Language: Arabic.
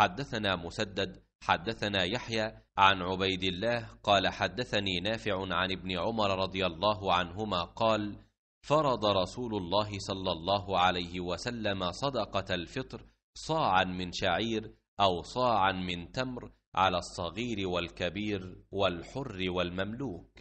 حدثنا مسدد حدثنا يحيى عن عبيد الله قال حدثني نافع عن ابن عمر رضي الله عنهما قال فرض رسول الله صلى الله عليه وسلم صدقة الفطر صاعا من شعير أو صاعا من تمر على الصغير والكبير والحر والمملوك